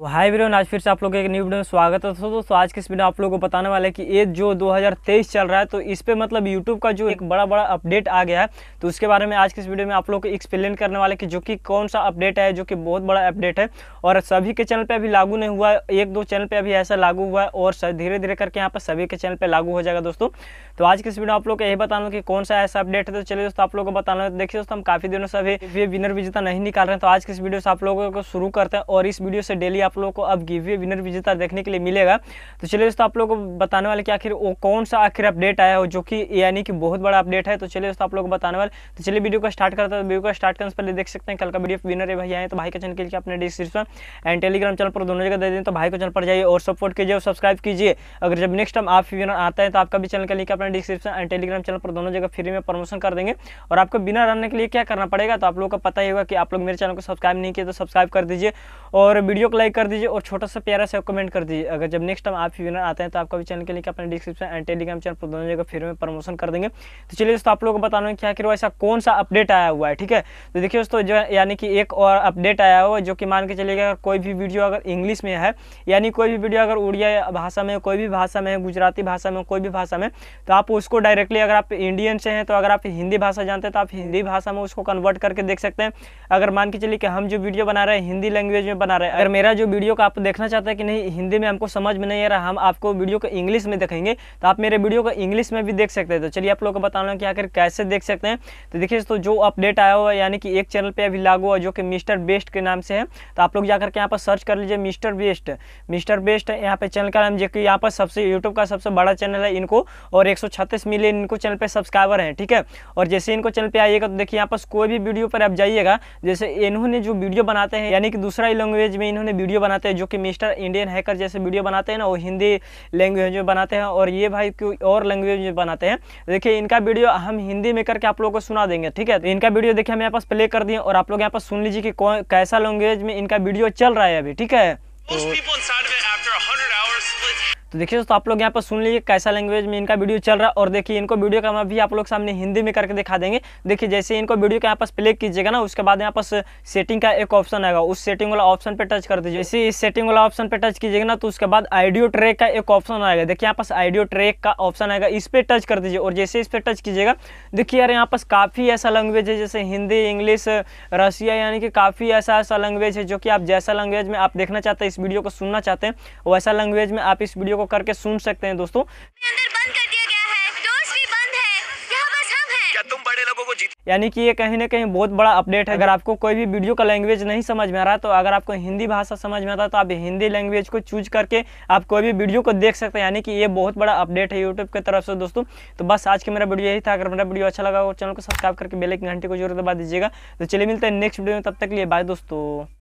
तो हाय वीरोन आज फिर से आप लोग एक न्यू वीडियो में स्वागत है दोस्तों दोस्तों आज के इस वीडियो आप लोगों को बताने वाला है कि ये जो 2023 चल रहा है तो इस पे मतलब यूट्यूब का जो एक बड़ा बड़ा अपडेट आ गया है तो उसके बारे में आज के इस वीडियो में आप लोग को एक्सप्लेन करने वाले कि जो कि कौन सा अपडेट है जो कि बहुत बड़ा अपडेट है और सभी के चैनल पर अभी लागू नहीं हुआ है एक दो चैनल पर अभी ऐसा लागू हुआ है और धीरे धीरे करके यहाँ पर सभी के चैनल पर लागू हो जाएगा दोस्तों तो आज के इस वीडियो आप लोग को यही बताना कि कौन सा ऐसा अपडेट है तो चलिए दोस्तों आप लोग को बताना देखिए दोस्तों हम काफ़ी दिनों से अभी विनर विजेता नहीं निकाल रहे हैं तो आज के इस वीडियो से आप लोगों को शुरू करते हैं और इस वीडियो से डेली आप लोगों को अब गिवे विनर विजेता देखने के लिए मिलेगा तो चलिए दोस्तों आप लोगों को बताने वाले कि आखिर वो कौन सा आखिर अपडेट आया हो जो कि यानी कि बहुत बड़ा अपडेट है तो चलिए दोस्तों आप लोग को बताने वाले तो चलिए वीडियो को स्टार्ट करता है वीडियो को स्टार्ट करने से पहले देख सकते हैं कल का वीडियो विनर है भाई आए तो भाई का चैनल के लिए अपने डिस्क्रिप्शन एंड टेलीग्राम चैनल पर दोनों जगह दे दें तो भाई को चैनल पर जाइए और सपोर्ट कीजिए और सब्सक्राइब कीजिए अगर जब नेक्स्ट टाइम आप विनर आता है तो आपका भी चैनल के लिए अपने डिस्क्रिप्शन एंड टेलीग्राम चैनल पर दोनों जगह फ्री में प्रमोशन कर देंगे और आपको बिना रहने के लिए क्या करना पड़ेगा तो आप लोगों को पता ही होगा कि आप लोग मेरे चैनल को सब्सक्राइब नहीं किया तो सब्सक्राइब कर दीजिए और वीडियो को लाइक कर दीजिए और छोटा सा प्यारा सा कमेंट कर दीजिए अगर जब नेक्स्ट टाइम आप विनर आते हैं तो आपका भी चैनल के लिए अपने डिस्क्रिप्शन एंड टेलीग्राम चैनल पर दोनों जगह फिर में प्रमोशन कर देंगे तो चलिए दोस्तों आप लोगों को बताना है कि आखिर ऐसा कौन सा अपडेट आया हुआ है ठीक है तो देखिए दोस्तों जो यानी कि एक और अपडेट आया हुआ जो कि मान के चलिए अगर कोई भी वीडियो अगर इंग्लिश में है यानी कोई भी वीडियो अगर उड़िया भाषा में कोई भी भाषा में गुजराती भाषा में कोई भी भाषा में तो आप उसको डायरेक्टली अगर आप इंडियन से हैं तो अगर आप हिंदी भाषा जानते हैं तो आप हिंदी भाषा में उसको कन्वर्ट करके देख सकते हैं अगर मान के चलिए कि हम जो वीडियो बना रहे हैं हिंदी लैंग्वेज में बना रहे हैं अगर मेरा जो वीडियो को आप देखना चाहते हैं कि नहीं हिंदी में हमको समझ में नहीं आ रहा हम आपको वीडियो को इंग्लिश में देखेंगे तो आप मेरे वीडियो को इंग्लिश में भी देख सकते हैं तो चलिए आप लोग को बताना कि आखिर कैसे देख सकते हैं तो देखिए तो जो अपडेट आया हुआ है यानी कि एक चैनल पर अभी लागू हुआ जो कि मिस्टर बेस्ट के नाम से है तो आप लोग जाकर के यहाँ पर सर्च कर लीजिए मिस्टर बेस्ट मिस्टर बेस्ट यहाँ पर चैनल का नाम जो कि यहाँ पर सबसे यूट्यूब का सबसे बड़ा चैनल है इनको और एक मिलियन इनको चैनल पर सब्सक्राइबर हैं ठीक है और जैसे इनको चैनल पर आइएगा तो देखिए यहाँ पर कोई भी वीडियो पर आप जाइएगा जैसे इन्होंने जो वीडियो बनाते हैं यानी कि दूसरा लैंग्वेज में इन्होंने वीडियो वीडियो बनाते हैं जो कि मिस्टर इंडियन हैकर जैसे वीडियो बनाते हैं ना वो हिंदी लैंग्वेज में बनाते हैं और ये भाई कोई और लैंग्वेज में बनाते हैं देखिए इनका वीडियो हम हिंदी में करके आप लोगों को सुना देंगे ठीक है तो इनका वीडियो देखिए हम यहाँ पास प्ले कर दिए और आप लोग यहाँ पास सुन लीजिए कि कैसा लैंग्वेज में इनका वीडियो चल रहा है अभी ठीक है तो तो देखिए दोस्तों आप लोग यहाँ पर सुन लीजिए कैसा लैंग्वेज में इनका वीडियो चल रहा है और देखिए इनको वीडियो का मैं भी आप लोग सामने हिंदी में करके दिखा देंगे देखिए जैसे इनको वीडियो के यहाँ पास प्ले कीजिएगा ना उसके बाद यहाँ पास सेटिंग का एक ऑप्शन आएगा उस सेटिंग वाला ऑप्शन पर टच कर दीजिए इसी इस सेटिंग वाला ऑप्शन पर टच कीजिएगा ना तो उसके बाद आइडियो ट्रेक का एक ऑप्शन आएगा देखिए यहाँ पास आइडियो ट्रेक का ऑप्शन आएगा इस पर टच कर दीजिए और जैसे इस पर टच कीजिएगा देखिए यार यहाँ पास काफ़ी ऐसा लैंग्वेज है जैसे हिंदी इंग्लिश रसिया यानी कि काफ़ी ऐसा ऐसा लैंग्वेज है जो कि आप जैसा लैंग्वेज में आप देखना चाहते हैं इस वीडियो को सुनना चाहते हैं वैसा लैंग्वेज में आप इस वीडियो को करके सुन सकते हैं दोस्तों यानी कि ये कहीं ना कहीं बहुत बड़ा अपडेट है अगर आपको कोई भी वीडियो का लैंग्वेज नहीं समझ में आ रहा तो अगर आपको हिंदी भाषा समझ में आता है तो आप हिंदी लैंग्वेज को चूज करके आप कोई भी वीडियो को देख सकते हैं यानी कि ये बहुत बड़ा अपडेट है यूट्यूब की तरफ से दोस्तों तो बस आज की मेरा वीडियो यही था अगर मेरा वीडियो अच्छा लगा और चैनल को सब्सक्राइब करके बेल की घंटे को जरूर दबा दीजिएगा तो चलिए मिलते हैं नेक्स्ट वीडियो में तब तक लिए बाय दोस्तों